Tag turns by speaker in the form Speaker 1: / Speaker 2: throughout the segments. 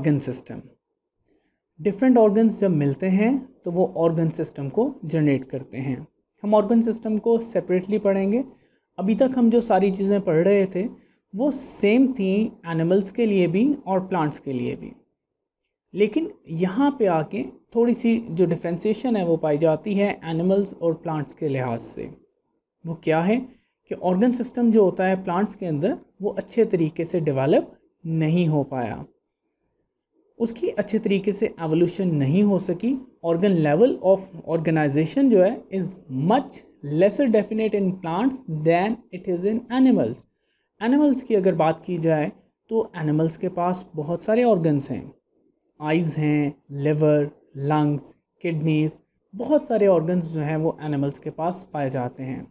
Speaker 1: organ system different organs जब मिलते हैं तो वो ऑर्गन सिस्टम को जनरेट करते हैं हम ऑर्गन सिस्टम को सेपरेटली पढ़ेंगे अभी तक हम जो सारी चीज़ें पढ़ रहे थे वो सेम थी एनिमल्स के लिए भी और प्लांट्स के लिए भी लेकिन यहाँ पे आके थोड़ी सी जो डिफ्रेंसीशन है वो पाई जाती है एनिमल्स और प्लांट्स के लिहाज से वो क्या है कि ऑर्गन सिस्टम जो होता है प्लांट्स के अंदर वो अच्छे तरीके से डेवलप नहीं हो पाया उसकी अच्छे तरीके से एवोल्यूशन नहीं हो सकी ऑर्गन लेवल ऑफ ऑर्गेनाइजेशन जो है is much lesser definite in plants than it is in animals animals की अगर बात की जाए तो एनिमल्स के पास बहुत सारे ऑर्गन्स हैं आइज़ हैं लिवर लंग्स किडनीज बहुत सारे ऑर्गन्स जो हैं वो एनिमल्स के पास पाए जाते हैं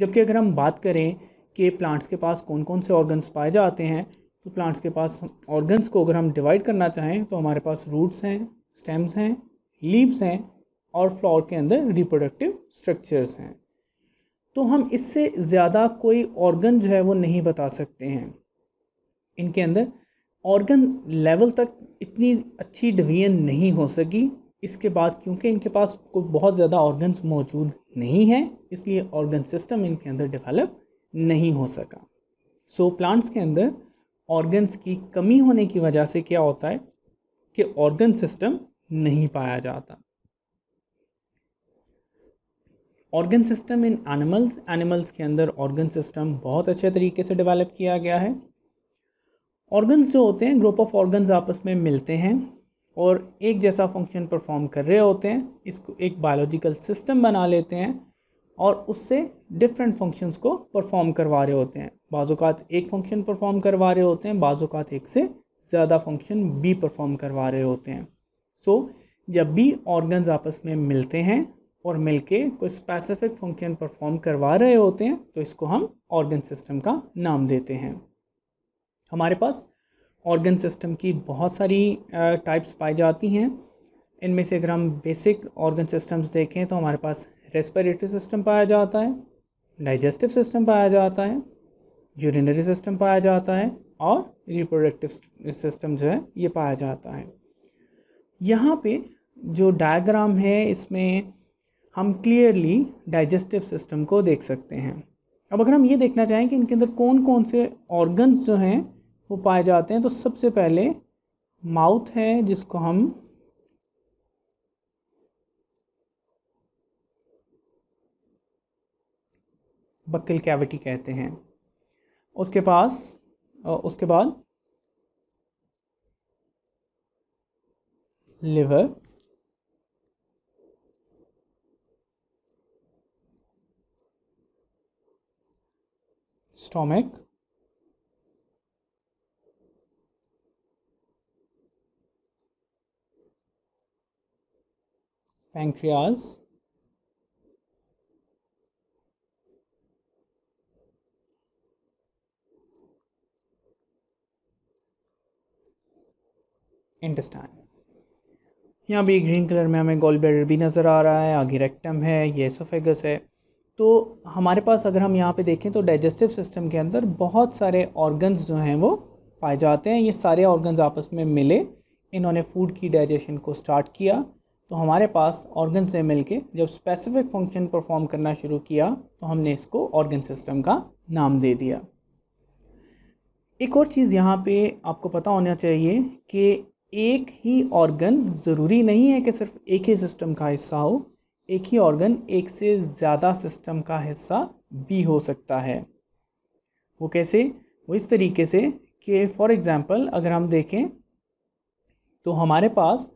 Speaker 1: जबकि अगर हम बात करें कि प्लांट्स के पास कौन कौन से ऑर्गन्स पाए जाते हैं तो प्लांट्स के पास ऑर्गन्स को अगर हम डिवाइड करना चाहें तो हमारे पास रूट्स हैं स्टेम्स हैं लीव्स हैं और फ्लावर के अंदर रिप्रोडक्टिव स्ट्रक्चर्स हैं तो हम इससे ज़्यादा कोई ऑर्गन जो है वो नहीं बता सकते हैं इनके अंदर ऑर्गन लेवल तक इतनी अच्छी डिवीजन नहीं हो सकी इसके बाद क्योंकि इनके पास कोई बहुत ज़्यादा ऑर्गन्स मौजूद नहीं हैं इसलिए ऑर्गन सिस्टम इनके अंदर डेवलप नहीं हो सका सो so, प्लांट्स के अंदर ऑर्गन्स की कमी होने की वजह से क्या होता है कि ऑर्गन सिस्टम नहीं पाया जाता organ system in animals animals के अंदर ऑर्गन सिस्टम बहुत अच्छे तरीके से डेवलप किया गया है ऑर्गन्स जो होते हैं ग्रुप ऑफ ऑर्गन्स आपस में मिलते हैं और एक जैसा फंक्शन परफॉर्म कर रहे होते हैं इसको एक बायोलॉजिकल सिस्टम बना लेते हैं और उससे डिफरेंट फंक्शंस को परफॉर्म करवा रहे होते हैं बाज़ात एक फंक्शन परफॉर्म करवा रहे होते हैं बाज़ात एक से ज़्यादा फंक्शन बी परफॉर्म करवा रहे होते हैं सो so, जब भी ऑर्गन्स आपस में मिलते हैं और मिलके कोई स्पेसिफिक फंक्शन परफॉर्म करवा रहे होते हैं तो इसको हम ऑर्गन सिस्टम का नाम देते हैं हमारे पास ऑर्गन सिस्टम की बहुत सारी टाइप्स पाई जाती हैं इनमें से अगर हम बेसिक ऑर्गन सिस्टम्स देखें तो हमारे पास रेस्पिरेटरी सिस्टम पाया जाता है डाइजेस्टिव सिस्टम पाया जाता है यूरिनरी सिस्टम पाया जाता है और रिप्रोडक्टिव सिस्टम जो है ये पाया जाता है यहाँ पे जो डायग्राम है इसमें हम क्लियरली डाइजेस्टिव सिस्टम को देख सकते हैं अब अगर हम ये देखना चाहें कि इनके अंदर कौन कौन से ऑर्गन्स जो हैं वो पाए जाते हैं तो सबसे पहले माउथ है जिसको हम बक्ल कैविटी कहते हैं उसके पास उसके बाद लिवर स्टोमिक पैंक्रियाज़ इंटेस्टाइन यहाँ भी ग्रीन कलर में हमें गोल बेडर भी नज़र आ रहा है आगे रेक्टम है ये सोफेगस है तो हमारे पास अगर हम यहाँ पे देखें तो डाइजेस्टिव सिस्टम के अंदर बहुत सारे ऑर्गन्स जो हैं वो पाए जाते हैं ये सारे ऑर्गन्स आपस में मिले इन्होंने फूड की डाइजेशन को स्टार्ट किया तो हमारे पास ऑर्गन से मिल जब स्पेसिफिक फंक्शन परफॉर्म करना शुरू किया तो हमने इसको ऑर्गन सिस्टम का नाम दे दिया एक और चीज़ यहाँ पे आपको पता होना चाहिए कि एक ही ऑर्गन ज़रूरी नहीं है कि सिर्फ एक ही सिस्टम का हिस्सा हो एक ही ऑर्गन एक से ज़्यादा सिस्टम का हिस्सा भी हो सकता है वो कैसे वो इस तरीके से कि फॉर एग्ज़ाम्पल अगर हम देखें तो हमारे पास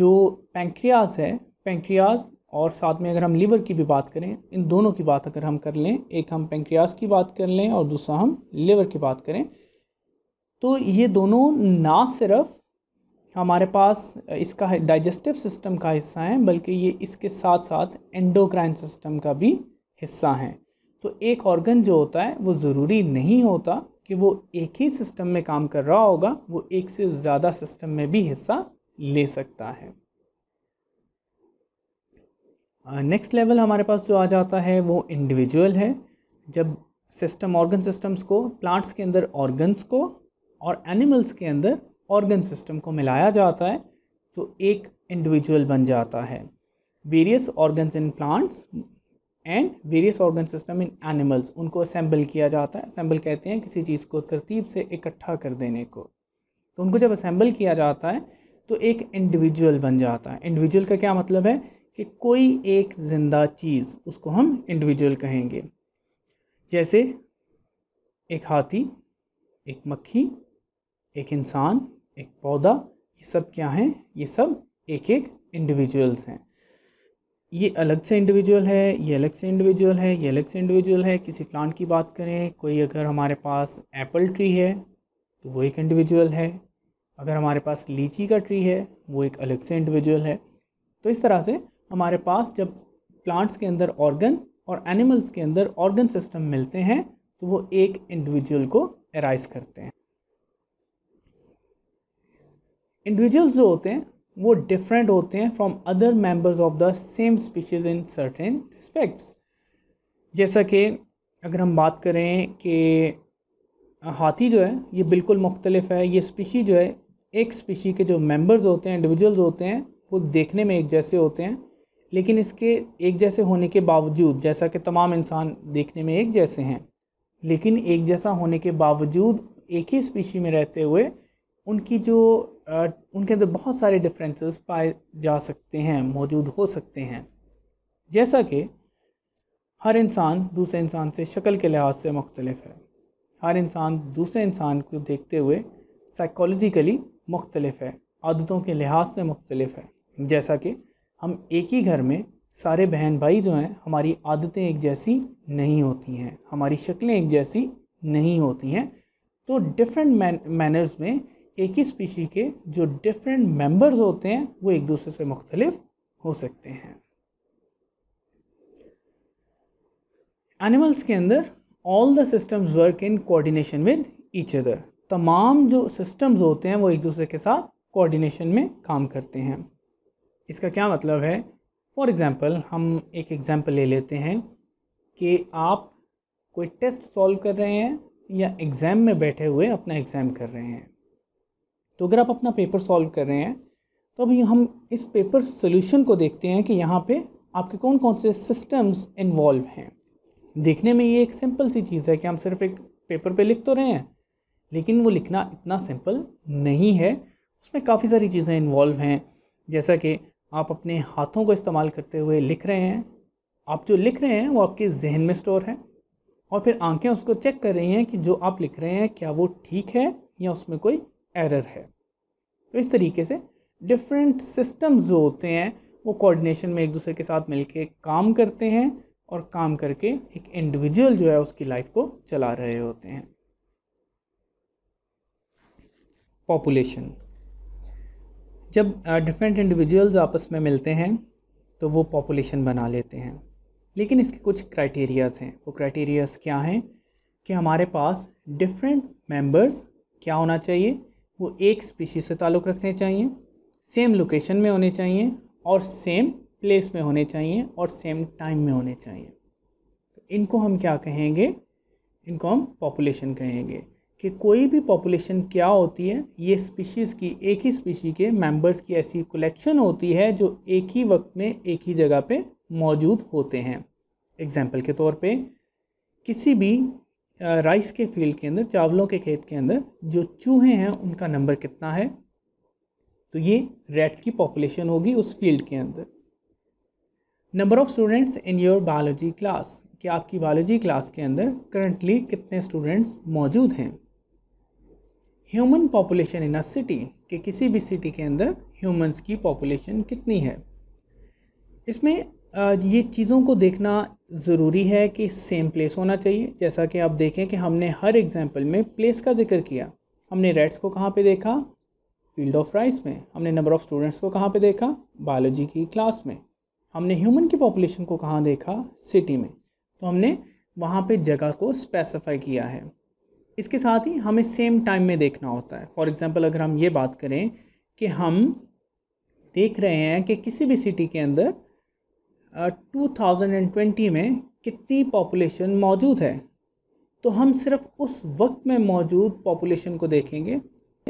Speaker 1: जो पैंक्रियाज है पैंक्रियाज और साथ में अगर हम लीवर की भी बात करें इन दोनों की बात अगर हम कर लें एक हम पेंक्रियाज की बात कर लें और दूसरा हम लीवर की बात करें तो ये दोनों ना सिर्फ हमारे पास इसका डाइजेस्टिव सिस्टम का हिस्सा है बल्कि ये इसके साथ साथ एंडोक्राइन सिस्टम का भी हिस्सा है तो एक ऑर्गन जो होता है वो ज़रूरी नहीं होता कि वो एक ही सिस्टम में काम कर रहा होगा वो एक से ज़्यादा सिस्टम में भी हिस्सा ले सकता है नेक्स्ट uh, लेवल हमारे पास जो आ जाता है वो इंडिविजुअल है जब सिस्टम ऑर्गन सिस्टम्स को प्लांट्स के अंदर ऑर्गन्स को और एनिमल्स के अंदर ऑर्गन सिस्टम को मिलाया जाता है तो एक इंडिविजुअल बन जाता है various organs in plants and various organ system in animals उनको असेंबल किया जाता है असेंबल कहते हैं किसी चीज़ को तरतीब से इकट्ठा कर देने को तो उनको जब असेंबल किया जाता है तो एक इंडिविजुअल बन जाता है इंडिविजुअल का क्या मतलब है कि कोई एक ज़िंदा चीज़ उसको हम इंडिविजुअल कहेंगे जैसे एक हाथी एक मक्खी एक इंसान एक पौधा ये सब क्या हैं ये सब एक एक इंडिविजुअल्स हैं ये अलग से इंडिविजुअल है ये अलग से इंडिविजुअल है ये अलग से इंडिविजुअल है किसी प्लांट की बात करें कोई अगर हमारे पास एप्पल ट्री है तो वो एक इंडिविजुअल है अगर हमारे पास लीची का ट्री है वो एक अलग से इंडिविजुअल है तो इस तरह से हमारे पास जब प्लांट्स के अंदर ऑर्गन और एनिमल्स के अंदर ऑर्गन सिस्टम मिलते हैं तो वो एक इंडिविजुअल को एराइज करते हैं इंडिविजुअल्स जो होते हैं वो डिफरेंट होते हैं from other members of the same species in certain respects जैसा कि अगर हम बात करें कि हाथी जो है ये बिल्कुल मुख्तलिफ है ये स्पीशी जो है एक स्पीशी के जो मेंबर्स होते हैं इंडिविजुअल्स होते हैं वो देखने में एक जैसे होते हैं लेकिन इसके एक जैसे होने के बावजूद जैसा कि तमाम इंसान देखने में एक जैसे हैं लेकिन एक जैसा होने के बावजूद एक ही स्पीशी में रहते हुए उनकी जो उनके अंदर बहुत सारे डिफरेंसेस पाए जा सकते हैं मौजूद हो सकते हैं जैसा कि हर इंसान दूसरे इंसान से शक्ल के लिहाज से मुख्तलफ है हर इंसान दूसरे इंसान को देखते हुए साइकोलॉजिकली मुख्तलफ है आदतों के लिहाज से मुख्तलफ है जैसा कि हम एक ही घर में सारे बहन भाई जो हैं हमारी आदतें एक जैसी नहीं होती हैं हमारी शक्लें एक जैसी नहीं होती हैं तो डिफरेंट मैनर्स में एक ही स्पीशी के जो डिफरेंट मेंबर्स होते हैं वो एक दूसरे से मुख्तलिफ हो सकते हैं एनिमल्स के अंदर all the systems work in coordination with each other तमाम जो सिस्टम्स होते हैं वो एक दूसरे के साथ कोऑर्डिनेशन में काम करते हैं इसका क्या मतलब है फॉर एग्ज़ाम्पल हम एक एग्ज़ाम्पल ले लेते हैं कि आप कोई टेस्ट सॉल्व कर रहे हैं या एग्ज़ाम में बैठे हुए अपना एग्ज़ाम कर रहे हैं तो अगर आप अपना पेपर सॉल्व कर रहे हैं तो अभी हम इस पेपर सोल्यूशन को देखते हैं कि यहाँ पे आपके कौन कौन से सिस्टम्स इन्वॉल्व हैं देखने में ये एक सिंपल सी चीज़ है कि हम सिर्फ एक पेपर पे लिख तो रहे हैं लेकिन वो लिखना इतना सिंपल नहीं है उसमें काफ़ी सारी चीज़ें इन्वॉल्व हैं जैसा कि आप अपने हाथों को इस्तेमाल करते हुए लिख रहे हैं आप जो लिख रहे हैं वो आपके जहन में स्टोर है और फिर आंखें उसको चेक कर रही हैं कि जो आप लिख रहे हैं क्या वो ठीक है या उसमें कोई एरर है तो इस तरीके से डिफरेंट सिस्टम्स जो होते हैं वो कोऑर्डिनेशन में एक दूसरे के साथ मिलके काम करते हैं और काम करके एक इंडिविजुअल जो है उसकी लाइफ को चला रहे होते हैं पॉपुलेशन जब डिफरेंट इंडिविजुअल्स आपस में मिलते हैं तो वो पॉपुलेशन बना लेते हैं लेकिन इसके कुछ क्राइटेरियाज हैं वो क्राइटेरियाज क्या हैं कि हमारे पास डिफरेंट मेंबर्स क्या होना चाहिए वो एक स्पीशीज से ताल्लुक़ रखने चाहिए सेम लोकेशन में होने चाहिए और सेम प्लेस में होने चाहिए और सेम टाइम में होने चाहिए तो इनको हम क्या कहेंगे इनको हम पॉपुलेशन कहेंगे कि कोई भी पॉपुलेशन क्या होती है ये स्पीशीज़ की एक ही स्पीशी के मेंबर्स की ऐसी कलेक्शन होती है जो एक ही वक्त में एक ही जगह पे मौजूद होते हैं एग्जांपल के तौर पे किसी भी राइस के फील्ड के अंदर चावलों के खेत के अंदर जो चूहे हैं उनका नंबर कितना है तो ये रेट की पॉपुलेशन होगी उस फील्ड के अंदर number of students in your biology class कि आपकी बायोलॉजी क्लास के अंदर करंटली कितने स्टूडेंट्स मौजूद हैं human population in a city कि किसी भी सिटी के अंदर ह्यूमंस की पॉपुलेशन कितनी है इसमें ये चीज़ों को देखना ज़रूरी है कि सेम प्लेस होना चाहिए जैसा कि आप देखें कि हमने हर एग्जाम्पल में प्लेस का जिक्र किया हमने रेड्स को कहाँ पे देखा फील्ड ऑफ राइस में हमने नंबर ऑफ़ स्टूडेंट्स को कहाँ पे देखा बायोलॉजी की क्लास में हमने ह्यूमन की पॉपुलेशन को कहाँ देखा सिटी में तो हमने वहाँ पे जगह को स्पेसिफाई किया है इसके साथ ही हमें सेम टाइम में देखना होता है फॉर एग्ज़ाम्पल अगर हम ये बात करें कि हम देख रहे हैं कि किसी भी सिटी के अंदर 2020 में कितनी पॉपुलेशन मौजूद है तो हम सिर्फ उस वक्त में मौजूद पॉपुलेशन को देखेंगे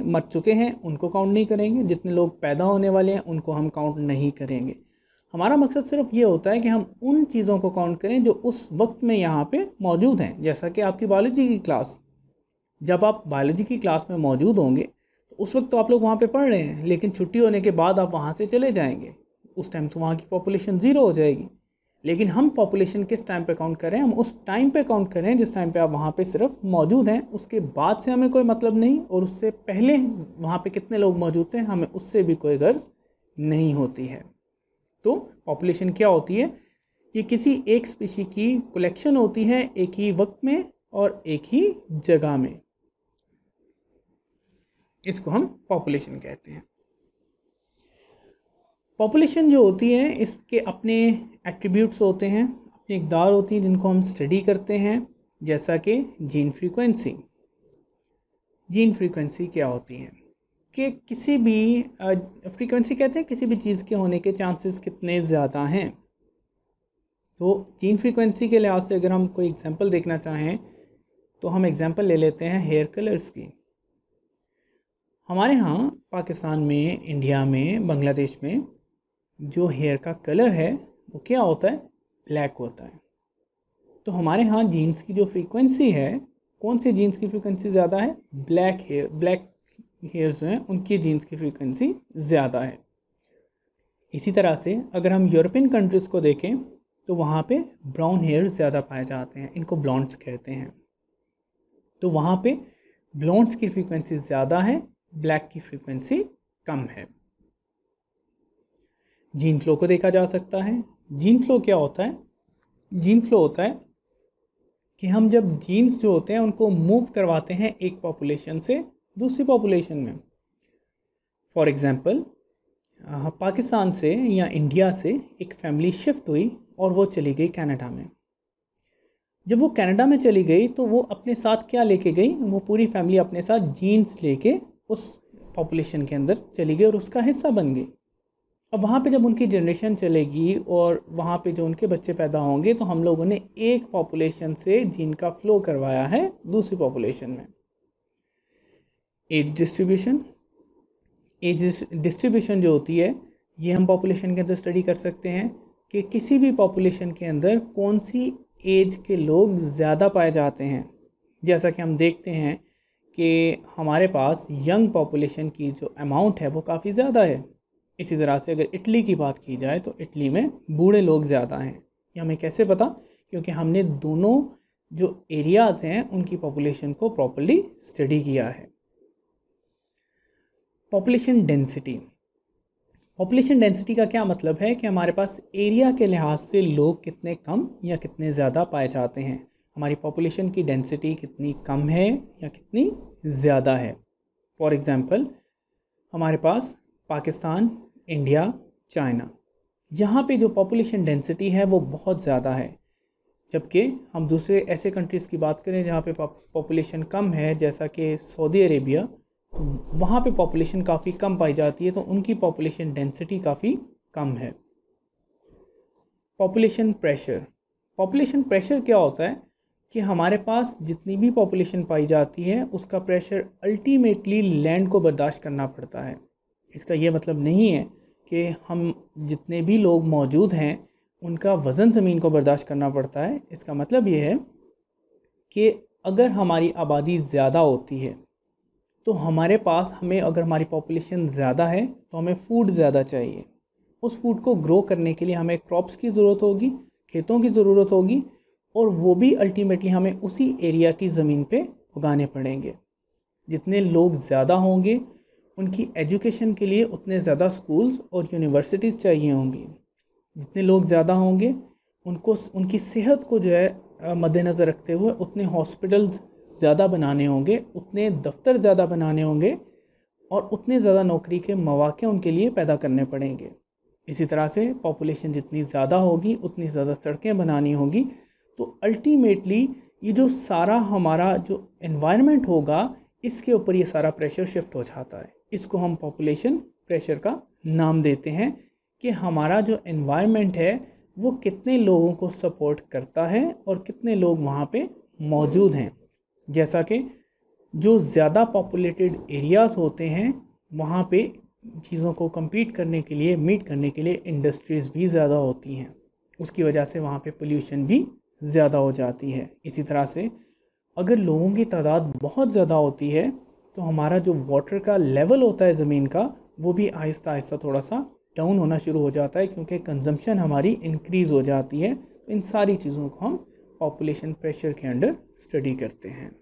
Speaker 1: मर चुके हैं उनको काउंट नहीं करेंगे जितने लोग पैदा होने वाले हैं उनको हम काउंट नहीं करेंगे हमारा मकसद सिर्फ ये होता है कि हम उन चीज़ों को काउंट करें जो उस वक्त में यहाँ पे मौजूद हैं जैसा कि आपकी बायोलॉजी की क्लास जब आप बायोलॉजी की क्लास में मौजूद होंगे तो उस वक्त तो आप लोग वहाँ पे पढ़ रहे हैं लेकिन छुट्टी होने के बाद आप वहाँ से चले जाएंगे उस टाइम से तो वहाँ की पॉपुलेशन ज़ीरो हो जाएगी लेकिन हम पॉपुलेशन किस टाइम पे काउंट करें हम उस टाइम पे काउंट करें जिस टाइम पे आप वहाँ पे सिर्फ मौजूद हैं उसके बाद से हमें कोई मतलब नहीं और उससे पहले वहाँ पे कितने लोग मौजूद थे हमें उससे भी कोई गर्ज नहीं होती है तो पॉपुलेशन क्या होती है ये किसी एक स्पीशी की कलेक्शन होती है एक ही वक्त में और एक ही जगह में इसको हम पॉपुलेशन कहते हैं पॉपुलेशन जो होती है इसके अपने एट्रीब्यूट्स होते हैं अपने इकदार होती हैं जिनको हम स्टडी करते हैं जैसा कि जीन फ्रीक्वेंसी जीन फ्रीक्वेंसी क्या होती है कि किसी भी फ्रीक्वेंसी कहते हैं किसी भी चीज़ के होने के चांसेस कितने ज़्यादा हैं तो जीन फ्रीक्वेंसी के लिहाज से अगर हम कोई एग्जांपल देखना चाहें तो हम एग्जांपल ले लेते हैं हेयर कलर्स की हमारे यहाँ पाकिस्तान में इंडिया में बांग्लादेश में जो हेयर का कलर है वो क्या होता है ब्लैक होता है तो हमारे यहाँ जीन्स की जो फ्रीक्वेंसी है कौन से जीन्स की फ्रीक्वेंसी ज़्यादा है ब्लैक हेयर ब्लैक हेयर जो हैं उनकी जीन्स की फ्रीक्वेंसी ज़्यादा है इसी तरह से अगर हम यूरोपियन कंट्रीज़ को देखें तो वहाँ पे ब्राउन हेयर ज़्यादा पाए जाते हैं इनको ब्लॉन्ड्स कहते हैं तो वहाँ पे ब्लॉन्ड्स की फ्रीक्वेंसी ज़्यादा है ब्लैक की फ्रीक्वेंसी कम है जीन फ्लो को देखा जा सकता है जीन फ्लो क्या होता है जीन फ्लो होता है कि हम जब जीन्स जो होते हैं उनको मूव करवाते हैं एक पॉपुलेशन से दूसरी पॉपुलेशन में फॉर एग्ज़ाम्पल पाकिस्तान से या इंडिया से एक फैमिली शिफ्ट हुई और वो चली गई कनाडा में जब वो कनाडा में चली गई तो वो अपने साथ क्या लेके गई वो पूरी फैमिली अपने साथ जीन्स लेके उस पॉपुलेशन के अंदर चली गई और उसका हिस्सा बन गई अब वहाँ पे जब उनकी जनरेशन चलेगी और वहाँ पे जो उनके बच्चे पैदा होंगे तो हम लोगों ने एक पॉपुलेशन से जीन का फ्लो करवाया है दूसरी पॉपुलेशन में एज डिस्ट्रीब्यूशन एज डिस्ट्रीब्यूशन जो होती है ये हम पॉपुलेशन के अंदर स्टडी कर सकते हैं कि किसी भी पॉपुलेशन के अंदर कौन सी एज के लोग ज़्यादा पाए जाते हैं जैसा कि हम देखते हैं कि हमारे पास यंग पॉपुलेशन की जो अमाउंट है वो काफ़ी ज़्यादा है इसी तरह से अगर इटली की बात की जाए तो इटली में बूढ़े लोग ज़्यादा हैं ये हमें कैसे पता क्योंकि हमने दोनों जो एरियाज़ हैं उनकी पॉपुलेशन को प्रॉपरली स्टडी किया है पॉपुलेशन डेंसिटी पॉपुलेशन डेंसिटी का क्या मतलब है कि हमारे पास एरिया के लिहाज से लोग कितने कम या कितने ज़्यादा पाए जाते हैं हमारी पॉपुलेशन की डेंसिटी कितनी कम है या कितनी ज़्यादा है फॉर एग्ज़ाम्पल हमारे पास पाकिस्तान इंडिया चाइना यहाँ पे जो पॉपुलेशन डेंसिटी है वो बहुत ज़्यादा है जबकि हम दूसरे ऐसे कंट्रीज़ की बात करें जहाँ पे पॉपुलेशन कम है जैसा कि सऊदी अरेबिया तो वहाँ पे पॉपुलेशन काफ़ी कम पाई जाती है तो उनकी पॉपुलेशन डेंसिटी काफ़ी कम है पॉपुलेशन प्रेशर पॉपुलेशन प्रेशर क्या होता है कि हमारे पास जितनी भी पॉपुलेशन पाई जाती है उसका प्रेशर अल्टीमेटली लैंड को बर्दाश्त करना पड़ता है इसका ये मतलब नहीं है कि हम जितने भी लोग मौजूद हैं उनका वज़न ज़मीन को बर्दाश्त करना पड़ता है इसका मतलब ये है कि अगर हमारी आबादी ज़्यादा होती है तो हमारे पास हमें अगर हमारी पॉपुलेशन ज़्यादा है तो हमें फूड ज़्यादा चाहिए उस फूड को ग्रो करने के लिए हमें क्रॉप्स की ज़रूरत होगी खेतों की ज़रूरत होगी और वो भी अल्टीमेटली हमें उसी एरिया की ज़मीन पे उगाने पड़ेंगे जितने लोग ज़्यादा होंगे उनकी एजुकेशन के लिए उतने ज़्यादा स्कूल्स और यूनिवर्सिटीज़ चाहिए होंगी जितने लोग ज़्यादा होंगे उनको उनकी सेहत को जो है मद्देनज़र रखते हुए उतने हॉस्पिटल्स ज़्यादा बनाने होंगे उतने दफ्तर ज़्यादा बनाने होंगे और उतने ज़्यादा नौकरी के मौाक़े उनके लिए पैदा करने पड़ेंगे इसी तरह से पॉपुलेशन जितनी ज़्यादा होगी उतनी ज़्यादा सड़कें बनानी होगी तो अल्टीमेटली ये जो सारा हमारा जो इन्वायरमेंट होगा इसके ऊपर ये सारा प्रेशर शिफ्ट हो जाता है इसको हम पॉपुलेशन प्रेशर का नाम देते हैं कि हमारा जो इन्वायरमेंट है वो कितने लोगों को सपोर्ट करता है और कितने लोग वहाँ पे मौजूद हैं जैसा कि जो ज़्यादा पॉपुलेटेड एरियाज़ होते हैं वहाँ पे चीज़ों को कम्पीट करने के लिए मीट करने के लिए इंडस्ट्रीज़ भी ज़्यादा होती हैं उसकी वजह से वहाँ पे पोल्यूशन भी ज़्यादा हो जाती है इसी तरह से अगर लोगों की तादाद बहुत ज़्यादा होती है तो हमारा जो वाटर का लेवल होता है ज़मीन का वो भी आहिस्ता आहिस्ता थोड़ा सा डाउन होना शुरू हो जाता है क्योंकि कंजम्पशन हमारी इंक्रीज़ हो जाती है इन सारी चीज़ों को हम पॉपुलेशन प्रेशर के अंडर स्टडी करते हैं